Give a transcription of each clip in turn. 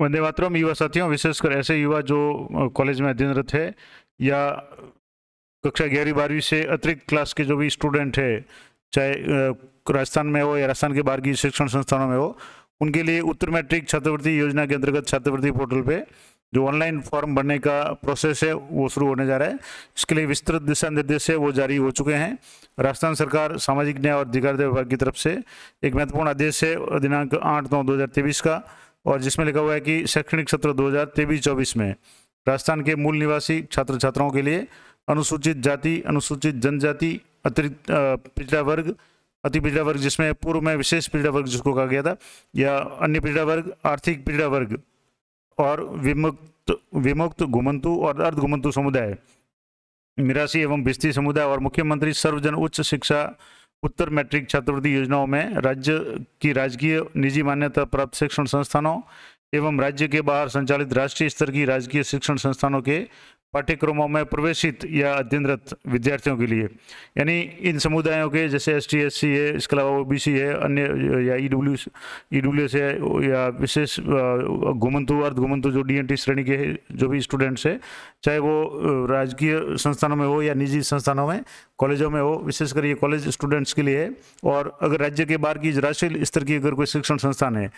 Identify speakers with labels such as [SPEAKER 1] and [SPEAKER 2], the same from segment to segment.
[SPEAKER 1] वंदे मातरम युवा साथियों विशेषकर ऐसे युवा जो कॉलेज में अध्ययनरत है या कक्षा ग्यारहवीं बारहवीं से अतिरिक्त क्लास के जो भी स्टूडेंट है चाहे राजस्थान में हो या राजस्थान के बाहर की शिक्षण संस्थानों में हो उनके लिए उत्तर मैट्रिक छात्रवृत्ति योजना के अंतर्गत छात्रवृत्ति पोर्टल पे जो ऑनलाइन फॉर्म भरने का प्रोसेस है वो शुरू होने जा रहा है इसके लिए विस्तृत दिशा निर्देश है वो जारी हो चुके हैं राजस्थान सरकार सामाजिक न्याय और अधिकारिता विभाग की तरफ से एक महत्वपूर्ण आदेश है दिनांक आठ नौ दो का और जिसमें लिखा हुआ है कि शैक्षणिक सत्र 2023-24 में राजस्थान के मूल निवासी छात्र छात्राओं के लिए अनुसूचित जाति अनुसूचित जनजाति अतिरिक्त पिछड़ा वर्ग अति पिछड़ा वर्ग जिसमें पूर्व में विशेष पिछड़ा वर्ग जिसको कहा गया था या अन्य पिछड़ा वर्ग आर्थिक पिछड़ा वर्ग और विमुक्त विमुक्त घुमंतु और अर्ध घुमंतु समुदाय निराशी एवं बिस्ती समुदाय और मुख्यमंत्री सर्वजन उच्च शिक्षा उत्तर मैट्रिक छात्रवृत्ति योजनाओं में राज्य की राजकीय निजी मान्यता प्राप्त शिक्षण संस्थानों एवं राज्य के बाहर संचालित राष्ट्रीय स्तर की राजकीय शिक्षण संस्थानों के पाठ्यक्रमों में प्रवेशित या अध्ययनरत विद्यार्थियों के लिए यानी इन समुदायों के जैसे एस टी एस सी है इसके अलावा ओ बी सी है अन्य या E W E W S है या विशेष घुमंतु अर्ध घुमंतु जो डी एन टी श्रेणी के जो भी स्टूडेंट्स हैं चाहे वो राजकीय संस्थानों में हो या निजी संस्थानों में कॉलेजों में हो विशेषकर ये कॉलेज स्टूडेंट्स के लिए है और अगर राज्य के बाहर की राष्ट्रीय स्तर की अगर कोई शिक्षण संस्थान है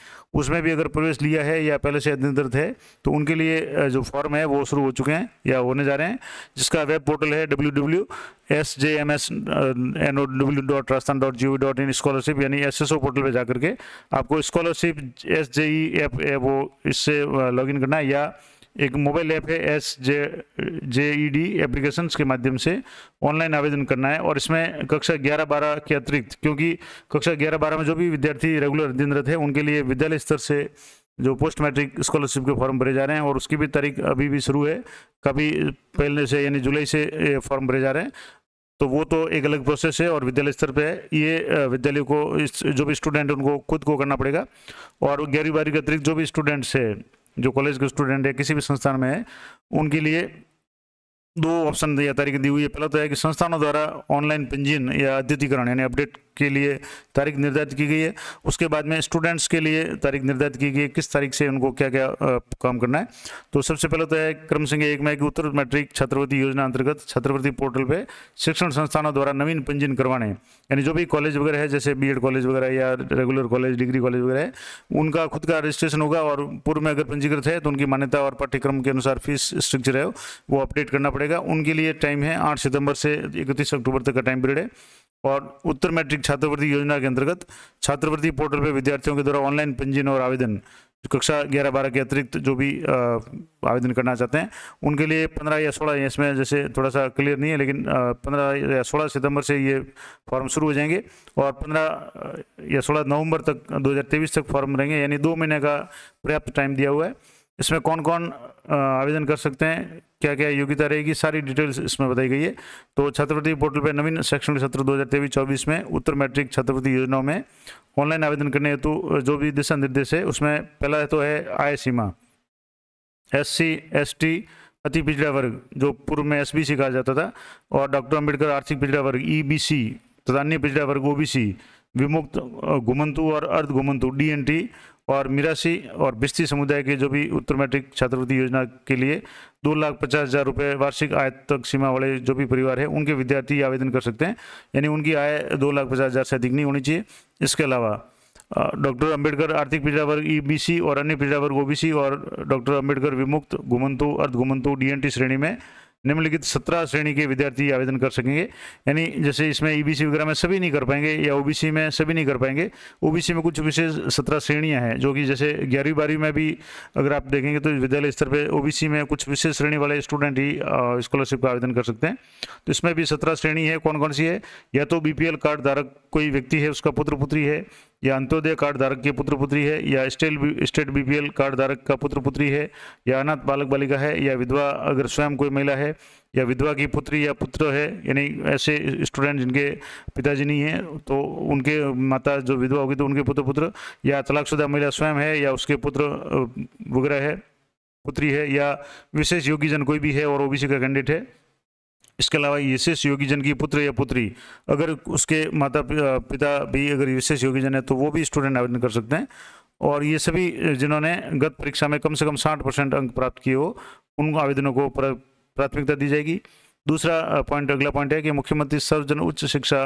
[SPEAKER 1] उसमें भी अगर प्रवेश लिया है या पहले से अध्ययनरत है तो उनके लिए जो फॉर्म है वो शुरू हो चुके हैं या होने जा रहे हैं जिसका वेब पोर्टल है W W S J M S N O W dot Rajasthan dot G O dot in scholarship यानी एस एस ओ पोर्टल पर जाकर के आपको scholarship S J E app वो इससे लॉग इन करना है या एक मोबाइल ऐप है S J J E D application के माध्यम से ऑनलाइन आवेदन करना है और इसमें कक्षा ग्यारह बारह के अतिरिक्त क्योंकि कक्षा ग्यारह बारह में जो भी विद्यार्थी रेगुलर अध्ययनरत है उनके लिए विद्यालय स्तर से जो पोस्ट मैट्रिक स्कॉलरशिप के फॉर्म भरे जा रहे हैं और उसकी भी तारीख अभी भी शुरू है कभी पहले से यानी जुलाई से फॉर्म भरे जा रहे हैं तो वो तो एक अलग प्रोसेस है और विद्यालय स्तर पे है ये विद्यालय को इस जो भी स्टूडेंट है उनको खुद को करना पड़ेगा और ग्यारहवीं बारी के अतिरिक्त जो भी स्टूडेंट्स है जो कॉलेज के स्टूडेंट है किसी भी संस्थान में है उनके लिए दो ऑप्शन या तारीख दी हुई है पहला तो है कि संस्थानों द्वारा ऑनलाइन पंजीयन या अद्यतीकरण यानी अपडेट के लिए तारीख निर्धारित की गई है उसके बाद में स्टूडेंट्स के लिए तारीख निर्धारित की गई है किस तारीख से उनको क्या क्या काम करना है तो सबसे पहले तो है क्रम संख्या एक में कि उत्तर मैट्रिक छात्रवृत्ति योजना अंतर्गत छात्रवृत्ति पोर्टल पर शिक्षण संस्थानों द्वारा नवीन पंजीन करवाने यानी जो भी कॉलेज वगैरह है जैसे बी कॉलेज वगैरह या रेगुलर कॉलेज डिग्री कॉलेज वगैरह है उनका खुद का रजिस्ट्रेशन होगा और पूर्व में अगर पंजीकृत है तो उनकी मान्यता और पाठ्यक्रम के अनुसार फीस स्ट्रक्चर है वो अपडेट करना पड़ेगा उनके लिए टाइम है आठ सितंबर से इकतीस अक्टूबर तक का टाइम पीरियड है और उत्तर मैट्रिक छात्रवृत्ति योजना के अंतर्गत छात्रवृत्ति पोर्टल पर विद्यार्थियों के द्वारा ऑनलाइन पंजीयन और आवेदन कक्षा ग्यारह बारह के अतिरिक्त जो भी आवेदन करना चाहते हैं उनके लिए पंद्रह या सोलह इसमें जैसे थोड़ा सा क्लियर नहीं है लेकिन पंद्रह या सोलह सितंबर से ये फॉर्म शुरू हो जाएंगे और पंद्रह या सोलह नवंबर तक तेईस तक फॉर्म रहेंगे यानी दो महीने का पर्याप्त टाइम दिया हुआ है इसमें कौन कौन आवेदन कर सकते हैं क्या क्या योग्यता रहेगी सारी डिटेल्स इसमें बताई गई है तो छात्रवृत्ति पोर्टल पर नवीन शैक्षणिक सत्र दो हज़ार में उत्तर मैट्रिक छात्रवृत्ति योजनाओं में ऑनलाइन आवेदन करने हेतु जो भी दिशा निर्देश है उसमें पहला है तो है आय सीमा एस सी एस टी अति पिछड़ा वर्ग जो पूर्व में एस बी सी कहा जाता था और डॉक्टर अम्बेडकर आर्थिक पिछड़ा वर्ग ई बी सी तथा अन्य पिछड़ा वर्ग ओ बी सी विमुक्त घुमंतु और अर्ध घुमंतु डी एन टी और मिरासी और बिस्ती समुदाय के जो भी उत्तर मैट्रिक छात्रवृत्ति योजना के लिए दो लाख पचास हज़ार रुपये वार्षिक आय तक सीमा वाले जो भी परिवार है उनके विद्यार्थी आवेदन कर सकते हैं यानी उनकी आय दो लाख पचास हज़ार से अधिक नहीं होनी चाहिए इसके अलावा डॉक्टर अंबेडकर आर्थिक पिछड़ा वर्ग ई और अन्य पिछड़ा वर्ग ओबीसी और डॉक्टर अम्बेडकर विमुक्त घुमंतु अर्ध घुमंतु श्रेणी में निम्नलिखित सत्रह श्रेणी के विद्यार्थी आवेदन कर सकेंगे यानी जैसे इसमें ईबीसी e वगैरह में सभी नहीं कर पाएंगे या ओबीसी में सभी नहीं कर पाएंगे ओबीसी में कुछ विशेष सत्रह श्रेणियां हैं जो कि जैसे ग्यारहवीं बारहवीं में भी अगर आप देखेंगे तो विद्यालय स्तर पर ओबीसी में कुछ विशेष श्रेणी वाले स्टूडेंट ही स्कॉलरशिप का आवेदन कर सकते हैं तो इसमें भी सत्रह श्रेणी है कौन कौन सी है या तो बी कार्ड धारक कोई व्यक्ति है उसका पुत्र पुत्री है या अंत्योदय कार्ड धारक के पुत्र पुत्री है या स्टेट स्टेट बीपीएल कार्ड धारक का पुत्र पुत्री है या अनाथ बालक बालिका है या विधवा अगर स्वयं कोई महिला है या विधवा की पुत्री या पुत्र है यानी ऐसे स्टूडेंट जिनके पिताजी नहीं हैं तो उनके माता जो विधवा होगी तो उनके पुत्र पुत्र या तलाकशुदा महिला स्वयं है या उसके पुत्र वगैरह है पुत्री है या विशेष योग्यजन कोई भी है और ओबीसी का कैंडिडेट है इसके अलावा विशेष योगी जन की पुत्र या पुत्री अगर उसके माता पिता भी अगर विशेष योगी जन है तो वो भी स्टूडेंट आवेदन कर सकते हैं और ये सभी जिन्होंने गत परीक्षा में कम से कम साठ परसेंट अंक प्राप्त किए हो उन आवेदनों को प्राथमिकता दी जाएगी दूसरा पॉइंट अगला पॉइंट है कि मुख्यमंत्री सर्वजन उच्च शिक्षा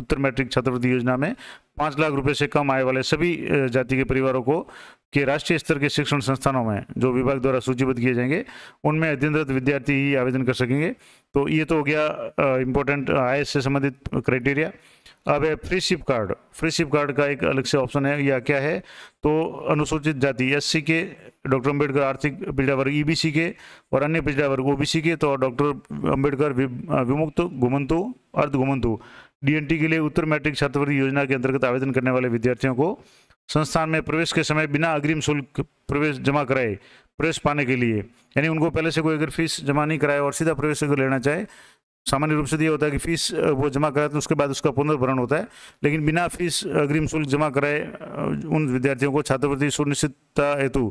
[SPEAKER 1] उत्तर मैट्रिक छात्रवृत्ति योजना में पाँच लाख रुपये से कम आय वाले सभी जाति के परिवारों को के राष्ट्रीय स्तर के शिक्षण संस्थानों में जो विभाग द्वारा सूचीबद्ध किए जाएंगे उनमें अध्ययनरत विद्यार्थी ही आवेदन कर सकेंगे तो ये तो हो गया इम्पोर्टेंट आय से संबंधित क्राइटेरिया अब है free ship card free ship card का एक अलग से ऑप्शन है या क्या है तो अनुसूचित जाति एससी के डॉक्टर अंबेडकर आर्थिक पिछड़ा वर्ग ईबीसी e के और अन्य पिछड़ा वर्ग ओबीसी के तो डॉक्टर अंबेडकर विमुक्त घुमंतु अर्ध घुमंतु डीएनटी के लिए उत्तर मैट्रिक छात्रवृत्ति योजना के अंतर्गत आवेदन करने वाले विद्यार्थियों को संस्थान में प्रवेश के समय बिना अग्रिम शुल्क प्रवेश जमा कराए प्रवेश पाने के लिए यानी उनको पहले से कोई अगर फीस जमा नहीं कराए और सीधा प्रवेश अगर लेना चाहे सामान्य रूप से यह तो ये होता है कि फीस वो जमा कराए तो उसके बाद उसका पुनर्भरण होता है लेकिन बिना फीस अग्रिम शुल्क जमा कराए उन विद्यार्थियों को छात्रवृत्ति सुनिश्चितता हेतु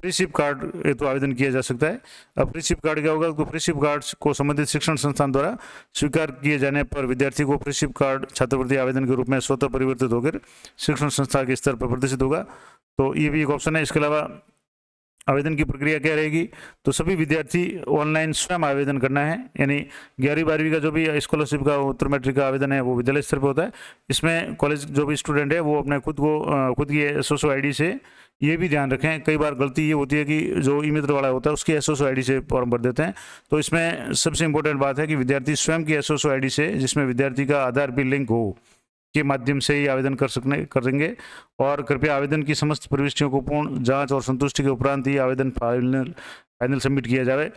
[SPEAKER 1] फ्रीशिप कार्ड हेतु आवेदन किया जा सकता है अब फ्रीशिप कार्ड क्या होगा तो फ्रीशिप कार्ड को संबंधित शिक्षण संस्थान द्वारा स्वीकार किए जाने पर विद्यार्थी को फ्रीशिप कार्ड छात्रवृत्ति आवेदन के रूप में स्वतः परिवर्तित होकर शिक्षण संस्था के स्तर पर प्रदर्शित होगा तो ये भी एक ऑप्शन है इसके अलावा आवेदन की प्रक्रिया क्या रहेगी तो सभी विद्यार्थी ऑनलाइन स्वयं आवेदन करना है यानी ग्यारहवीं बारहवीं का जो भी स्कॉलरशिप का उत्तर मैट्रिक का आवेदन है वो विद्यालय स्तर पर होता है इसमें कॉलेज जो भी स्टूडेंट है वो अपने खुद को खुद की एस आईडी से ये भी ध्यान रखें कई बार गलती ये होती है कि जो ई मित्र वाला होता है उसकी एस आईडी से फॉर्म भर देते हैं तो इसमें सबसे इम्पोर्टेंट बात है कि विद्यार्थी स्वयं की एस आईडी से जिसमें विद्यार्थी का आधार भी लिंक हो के माध्यम से ही आवेदन कर सकने करेंगे और कृपया आवेदन की समस्त प्रविष्टियों को पूर्ण जांच और संतुष्टि के उपरांत ही आवेदन फाइनल फाइनल सबमिट किया जाए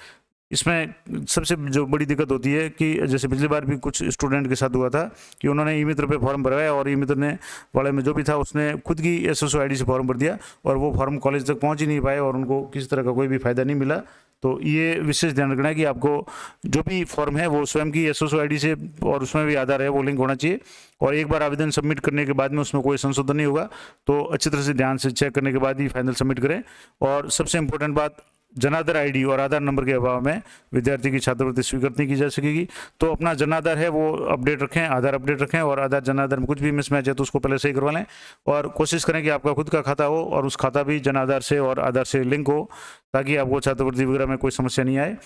[SPEAKER 1] इसमें सबसे जो बड़ी दिक्कत होती है कि जैसे पिछली बार भी कुछ स्टूडेंट के साथ हुआ था कि उन्होंने ई मित्र पर फॉर्म भरवाया और ई मित्र ने वाले में जो भी था उसने खुद की एस एस से फॉर्म भर दिया और वो फॉर्म कॉलेज तक पहुँच ही नहीं पाए और उनको किसी तरह का कोई भी फायदा नहीं मिला तो ये विशेष ध्यान रखना है कि आपको जो भी फॉर्म है वो स्वयं की एस एस से और उसमें भी आधार है वो लिंक होना चाहिए और एक बार आवेदन सबमिट करने के बाद में उसमें कोई संशोधन नहीं होगा तो अच्छी तरह से ध्यान से चेक करने के बाद ही फाइनल सबमिट करें और सबसे इम्पोर्टेंट बात जनाधार आईडी और आधार नंबर के अभाव में विद्यार्थी की छात्रवृत्ति स्वीकृत नहीं की जा सकेगी तो अपना जनाधार है वो अपडेट रखें आधार अपडेट रखें और आधार जनाधार में कुछ भी मिसमैच है तो उसको पहले सही करवा लें और कोशिश करें कि आपका खुद का खाता हो और उस खाता भी जनाधार से और आधार से लिंक हो ताकि आपको छात्रवृत्ति वगैरह में कोई समस्या नहीं आए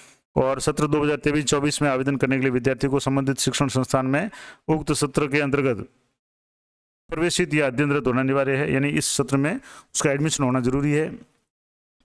[SPEAKER 1] और सत्र दो हज़ार तेईस चौबीस में आवेदन करने के लिए विद्यार्थी को संबंधित शिक्षण संस्थान में उक्त सत्र के अंतर्गत प्रवेशित या अध्ययनरत होना अनिवार्य है यानी इस सत्र में उसका एडमिशन होना जरूरी है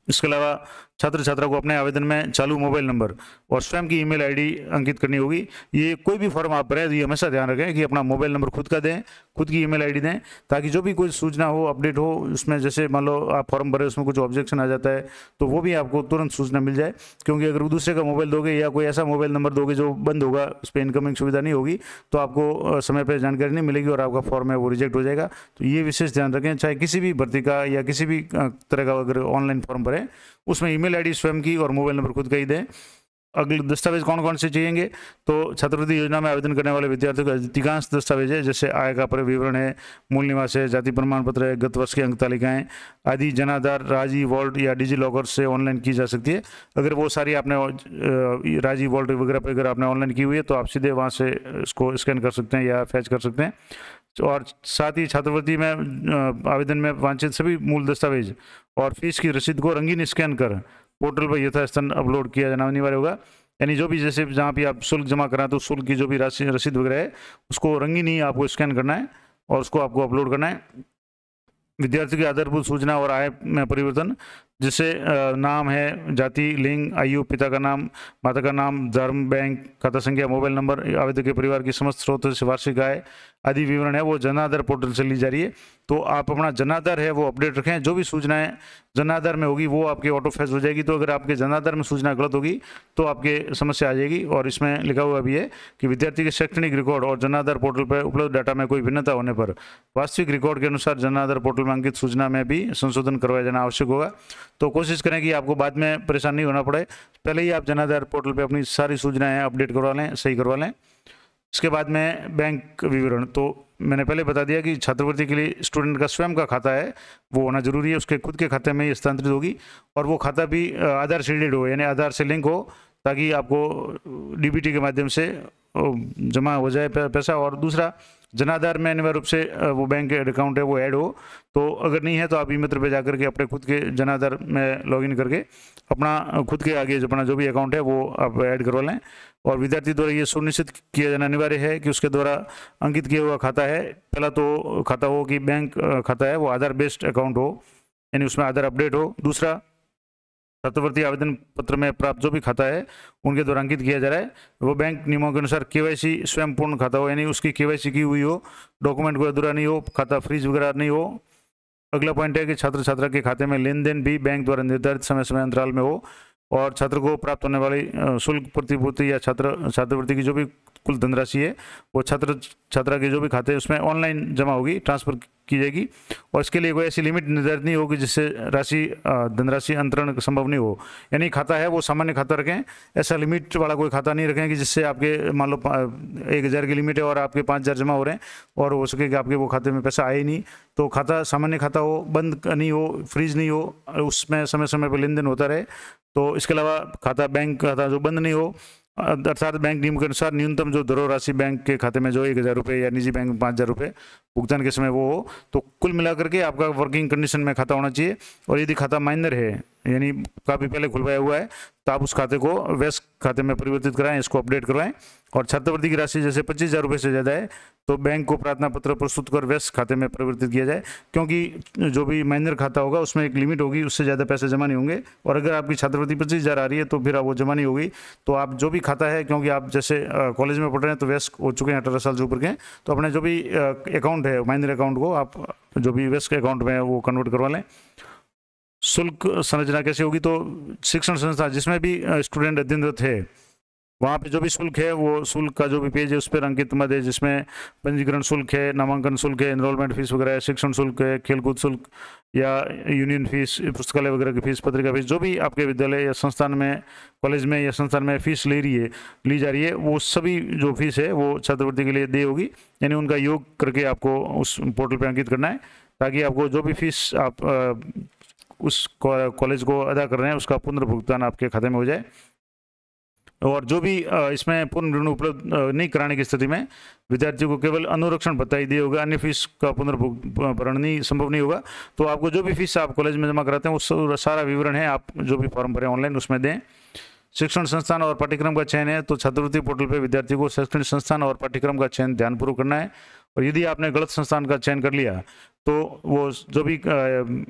[SPEAKER 1] इसके अलावा छात्र छात्रा को अपने आवेदन में चालू मोबाइल नंबर और स्वयं की ईमेल आईडी अंकित करनी होगी ये कोई भी फॉर्म आप भरें तो ये हमेशा ध्यान रखें कि अपना मोबाइल नंबर खुद का दें खुद की ईमेल आईडी दें ताकि जो भी कोई सूचना हो अपडेट हो उसमें जैसे मान लो आप फॉर्म भरे उसमें कुछ ऑब्जेक्शन आ जाता है तो वो भी आपको तुरंत सूचना मिल जाए क्योंकि अगर दूसरे का मोबाइल दोगे या कोई ऐसा मोबाइल नंबर दोगे जो बंद होगा उस पर इनकमिंग सुविधा नहीं होगी तो आपको समय पर जानकारी नहीं मिलेगी और आपका फॉर्म है वो रिजेक्ट हो जाएगा तो ये विशेष ध्यान रखें चाहे किसी भी भर्ती का या किसी भी तरह का अगर ऑनलाइन फॉर्म भरें उसमें ईमेल आईडी स्वयं की और मोबाइल नंबर खुद का ही दें अगले दस्तावेज कौन कौन से चाहिएंगे तो छात्रवृत्ति योजना में आवेदन करने वाले विद्यार्थियों का अधिकांश दस्तावेज है जैसे आय का पर विवरण है मूल निवास है जाति प्रमाण पत्र है गत वर्ष की अंक तालिकाएं आदि जनाधार राजी वॉल्ट या डिजी लॉकर से ऑनलाइन की जा सकती है अगर वो सारी आपने राजी वॉल्ट वगैरह पर अगर आपने ऑनलाइन की हुई है तो आप सीधे वहाँ से इसको स्कैन कर सकते हैं या फैच कर सकते हैं तो और साथ ही छात्रवृत्ति में आवेदन में वांछित सभी मूल दस्तावेज और फीस की रसीद को रंगीन स्कैन कर पोर्टल पर यथास्थान अपलोड किया जाना अनिवार्य होगा यानी जो भी जैसे जहाँ भी आप शुल्क जमा कराएं तो शुल्क की जो भी राशि रसीद वगैरह है उसको रंगीन ही आपको स्कैन करना है और उसको आपको अपलोड करना है विद्यार्थी की आधारभूत सूचना और आय में परिवर्तन जिससे नाम है जाति लिंग आयु पिता का नाम माता का नाम धर्म बैंक खाता संख्या मोबाइल नंबर आवेदक के परिवार की समस्त स्रोत से वार्षिक आय आदि विवरण है वो जनाधार पोर्टल से ली जा रही है तो आप अपना जनाधार है वो अपडेट रखें जो भी सूचनाएं जनाधार में होगी वो आपके ऑटो हो जाएगी तो अगर आपके जनाधार में सूचना गलत होगी तो आपके समस्या आ जाएगी और इसमें लिखा हुआ भी है कि विद्यार्थी के शैक्षणिक रिकॉर्ड और जनाधार पोर्टल पर उपलब्ध डाटा में कोई भिन्नता होने पर वास्तविक रिकॉर्ड के अनुसार जनाधार पोर्टल में अंकित सूचना में भी संशोधन करवाया जाना आवश्यक होगा तो कोशिश करें कि आपको बाद में परेशान नहीं होना पड़े पहले ही आप जनाधार पोर्टल पर अपनी सारी सूचनाएँ अपडेट करवा लें सही करवा लें इसके बाद में बैंक विवरण तो मैंने पहले बता दिया कि छात्रवृत्ति के लिए स्टूडेंट का स्वयं का खाता है वो होना जरूरी है उसके खुद के खाते में ही स्थानांतरित होगी और वो खाता भी आधार से रिलेटेड हो यानी आधार से लिंक हो ताकि आपको डीबीटी के माध्यम से जमा हो जाए पैसा और दूसरा जनाधार में अनिवार्य रूप से वो बैंक अकाउंट है वो ऐड हो तो अगर नहीं है तो आप ई मित्र पर जाकर के अपने खुद के जनाधार में लॉगिन करके अपना खुद के आगे जो अपना जो भी अकाउंट है वो आप ऐड करवा लें और विद्यार्थी द्वारा ये सुनिश्चित किया जाना अनिवार्य है कि उसके द्वारा अंकित किया हुआ खाता है पहला तो खाता हो कि बैंक खाता है वो आधार बेस्ड अकाउंट हो यानी उसमें आधार अपडेट हो दूसरा छात्रवृत्ति आवेदन पत्र में प्राप्त जो भी खाता है उनके द्वारा अंकित किया जा रहा है वो बैंक नियमों के अनुसार केवाईसी स्वयं पूर्ण खाता हो यानी उसकी केवाईसी की हुई हो डॉक्यूमेंट कोई अधूरा नहीं हो खाता फ्रीज वगैरह नहीं हो अगला पॉइंट है कि छात्र छात्रा के खाते में लेन देन भी बैंक द्वारा निर्धारित समय समय अंतराल में हो और छात्र को प्राप्त होने वाली शुल्क प्रतिपूर्ति या छात्र छात्रवृत्ति की जो भी कुल धनराशि है वो छात्र छात्रा के जो भी खाते हैं उसमें ऑनलाइन जमा होगी ट्रांसफर की जाएगी और इसके लिए कोई ऐसी लिमिट निर्धारित नहीं होगी जिससे राशि धनराशि अंतरण संभव नहीं हो यानी खाता है वो सामान्य खाता रखें ऐसा लिमिट वाला कोई खाता नहीं रखें कि जिससे आपके मान लो एक हज़ार की लिमिट है और आपके पाँच हज़ार जमा हो रहे हैं और हो सके कि आपके वो खाते में पैसा आए ही नहीं तो खाता सामान्य खाता हो बंद नहीं हो फ्रीज नहीं हो उसमें समय समय पर लेन देन होता रहे तो इसके अलावा खाता बैंक खाता जो बंद नहीं हो अर्थात बैंक नियम के अनुसार न्यूनतम जो धरो राशि बैंक के खाते में जो एक हज़ार रुपये या निजी बैंक में पाँच हज़ार रुपये भुगतान के समय वो हो तो कुल मिलाकर के आपका वर्किंग कंडीशन में खाता होना चाहिए और यदि खाता माइनर है यानी काफ़ी पहले खुलवाया हुआ है तो आप उस खाते को वेस्ट खाते में परिवर्तित कराएं इसको अपडेट करवाएं और छात्रवृत्ति की राशि जैसे पच्चीस हज़ार रुपये से ज़्यादा है तो बैंक को प्रार्थना पत्र प्रस्तुत कर व्यस्त खाते में परिवर्तित किया जाए क्योंकि जो भी माइनर खाता होगा उसमें एक लिमिट होगी उससे ज़्यादा पैसे जमा नहीं होंगे और अगर आपकी छात्रवृत्ति पच्चीस हज़ार आ रही है तो फिर वो जमा नहीं होगी तो आप जो भी खाता है क्योंकि आप जैसे कॉलेज में पढ़ रहे हैं तो व्यस्त हो चुके हैं अठारह साल से ऊपर के तो अपने जो भी अकाउंट है माइनर अकाउंट को आप जो भी व्यस्त अकाउंट में वो कन्वर्ट करवा लें शुल्क संरचना कैसे होगी तो शिक्षण संस्था जिसमें भी स्टूडेंट अध्ययनरत है वहाँ पे जो भी शुल्क है वो शुल्क का जो भी पेज है उस पर अंकित मत है जिसमें पंजीकरण शुल्क है नामांकन शुल्क है एनरोलमेंट फीस वगैरह है शिक्षण शुल्क है खेलकूद शुल्क या यूनियन फीस पुस्तकालय वगैरह की फीस पत्रिका फीस जो भी आपके विद्यालय या संस्थान में कॉलेज में या संस्थान में फीस ले रही है ली जा रही है वो सभी जो फीस है वो छात्रवृत्ति के लिए दे होगी यानी उनका योग करके आपको उस पोर्टल पर अंकित करना है ताकि आपको जो भी फीस आप उस कॉलेज को अदा कर रहे हैं उसका पुनर्भुगतान आपके खाते में हो जाए और जो भी इसमें पूर्ण ऋण उपलब्ध नहीं कराने की स्थिति में विद्यार्थी को केवल अनुरक्षण बताई दिए होगा अन्य फीस का पुनर्भरण नहीं संभव नहीं होगा तो आपको जो भी फीस आप कॉलेज में जमा कराते हैं उस सारा विवरण है आप जो भी फॉर्म भरें ऑनलाइन उसमें दें शिक्षण संस्थान और पाठ्यक्रम का चयन है तो छात्रवृत्ति पोर्टल पर विद्यार्थी को शैक्षणिक संस्थान और पाठ्यक्रम का चयन ध्यानपूर्वक करना है और यदि आपने गलत संस्थान का चयन कर लिया तो वो जो भी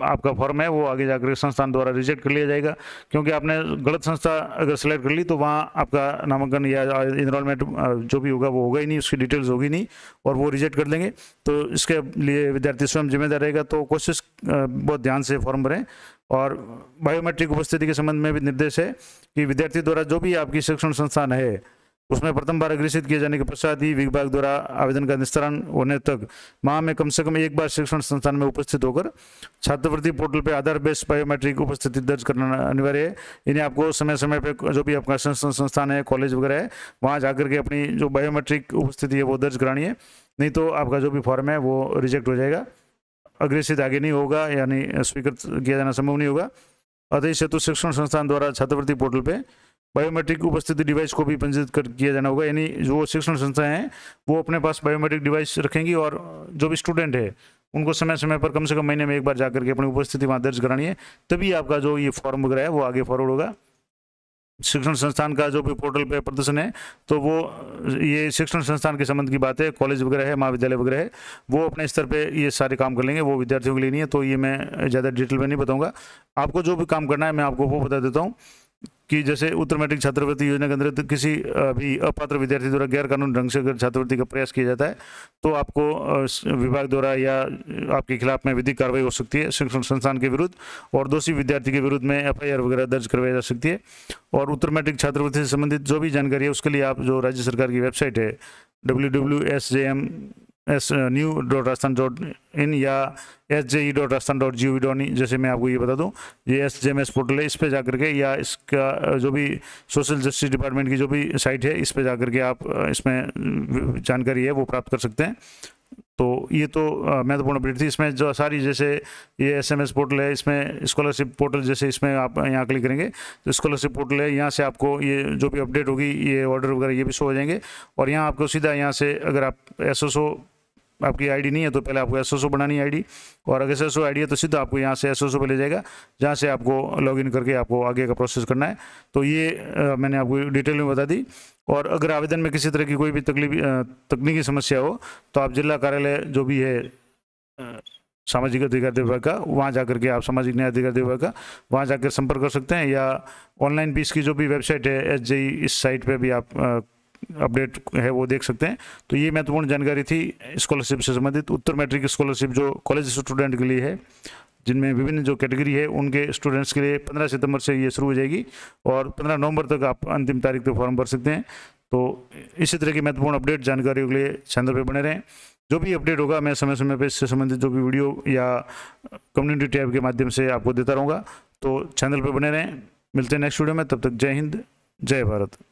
[SPEAKER 1] आपका फॉर्म है वो आगे जाकर संस्थान द्वारा रिजेक्ट कर लिया जाएगा क्योंकि आपने गलत संस्था अगर सेलेक्ट कर ली तो वहाँ आपका नामांकन या इनरोलमेंट जो भी होगा वो होगा ही नहीं उसकी डिटेल्स होगी नहीं और वो रिजेक्ट कर देंगे तो इसके लिए विद्यार्थी स्वयं जिम्मेदार रहेगा तो कोशिश बहुत ध्यान से फॉर्म भरें और बायोमेट्रिक उपस्थिति के संबंध में भी निर्देश है कि विद्यार्थी द्वारा जो भी आपकी शिक्षण संस्थान है उसमें प्रथम बार अग्रसित किए जाने के पश्चात ही विभाग द्वारा आवेदन का निस्तारण होने तक माह में कम से कम एक बार शिक्षण संस्थान में उपस्थित होकर छात्रवृत्ति पोर्टल पर आधार बेस्ड बायोमेट्रिक उपस्थिति दर्ज करना अनिवार्य है इन्हें आपको समय समय पर जो भी आपका शिक्षण संस्थान है कॉलेज वगैरह है वहाँ जाकर के अपनी जो बायोमेट्रिक उपस्थिति है वो दर्ज करानी है नहीं तो आपका जो भी फॉर्म है वो रिजेक्ट हो जाएगा अग्रसित आगे नहीं होगा यानी स्वीकृत किया जाना संभव नहीं होगा अतः सेतु शिक्षण संस्थान द्वारा छात्रवृत्ति पोर्टल पर बायोमेट्रिक उपस्थिति डिवाइस को भी पंजीकृत कर किया जाना होगा यानी जो शिक्षण संस्थाएं हैं वो अपने पास बायोमेट्रिक डिवाइस रखेंगी और जो भी स्टूडेंट है उनको समय समय पर कम से कम महीने में एक बार जा करके अपनी उपस्थिति वहाँ दर्ज करानी है तभी आपका जो ये फॉर्म वगैरह है वो आगे फॉरवर्ड होगा शिक्षण संस्थान का जो भी पोर्टल पर प्रदर्शन है तो वो ये शिक्षण संस्थान के संबंध की बात है कॉलेज वगैरह है महाविद्यालय वगैरह है वो अपने स्तर पे ये सारे काम कर लेंगे वो विद्यार्थियों के लिए नहीं है तो ये मैं ज़्यादा डिटेल में नहीं बताऊँगा आपको जो भी काम करना है मैं आपको वो बता देता हूँ कि जैसे उत्तर मैट्रिक छात्रवृत्ति योजना के अंतर्गत किसी भी अपात्र विद्यार्थी द्वारा गैर कानून ढंग से अगर छात्रवृत्ति का प्रयास किया जाता है तो आपको विभाग द्वारा या आपके खिलाफ में विधिक कार्रवाई हो सकती है शिक्षण संस्थान के विरुद्ध और दोषी विद्यार्थी के विरुद्ध में एफ वगैरह दर्ज करवाई जा सकती है और उत्तर मैट्रिक छात्रवृत्ति से संबंधित जो भी जानकारी है उसके लिए आप जो राज्य सरकार की वेबसाइट है W S new dot Rajasthan dot in या S J E dot Rajasthan dot G O V dot in जैसे मैं आपको ये बता दूँ ये S J M S portal है इस पर जा के या इसका जो भी सोशल जस्टिस डिपार्टमेंट की जो भी साइट है इस पर जा के आप इसमें जानकारी है वो प्राप्त कर सकते हैं तो ये तो महत्वपूर्ण अपडेट थी इसमें जो सारी जैसे ये एसएमएस पोर्टल है इसमें स्कॉलरशिप पोर्टल जैसे इसमें आप यहाँ क्लिक करेंगे तो स्कॉलरशिप पोर्टल है यहाँ से आपको ये जो भी अपडेट होगी ये ऑर्डर वगैरह ये भी शो हो जाएंगे और यहाँ आपको सीधा यहाँ से अगर आप एसएसओ आपकी आईडी नहीं है तो पहले आपको ओ बनानी है आईडी और अगर एसओसो आईडी है तो सीधा आपको यहाँ से ओ पे ले जाएगा जहाँ से आपको लॉगिन करके आपको आगे का प्रोसेस करना है तो ये आ, मैंने आपको डिटेल में बता दी और अगर आवेदन में किसी तरह की कोई भी तकलीफ तकनीकी समस्या हो तो आप जिला कार्यालय जो भी है सामाजिक अधिकार विभाग का वहाँ जा के आप सामाजिक न्याय अधिकार विभाग का वहाँ जाकर संपर्क कर सकते हैं या ऑनलाइन भी इसकी जो भी वेबसाइट है एस इस साइट पर भी आप अपडेट है वो देख सकते हैं तो ये महत्वपूर्ण जानकारी थी स्कॉलरशिप से संबंधित उत्तर मैट्रिक स्कॉलरशिप जो कॉलेज स्टूडेंट के लिए है जिनमें विभिन्न जो कैटेगरी है उनके स्टूडेंट्स के लिए 15 सितंबर से ये शुरू हो जाएगी और 15 नवंबर तक आप अंतिम तारीख तक फॉर्म भर सकते हैं तो इसी तरह की महत्वपूर्ण अपडेट जानकारियों के लिए चैनल पर बने रहें जो भी अपडेट होगा मैं समय समय पर इससे संबंधित जो भी वीडियो या कम्युनिटी टैब के माध्यम से आपको देता रहूँगा तो चैनल पर बने रहें मिलते हैं नेक्स्ट वीडियो में तब तक जय हिंद जय भारत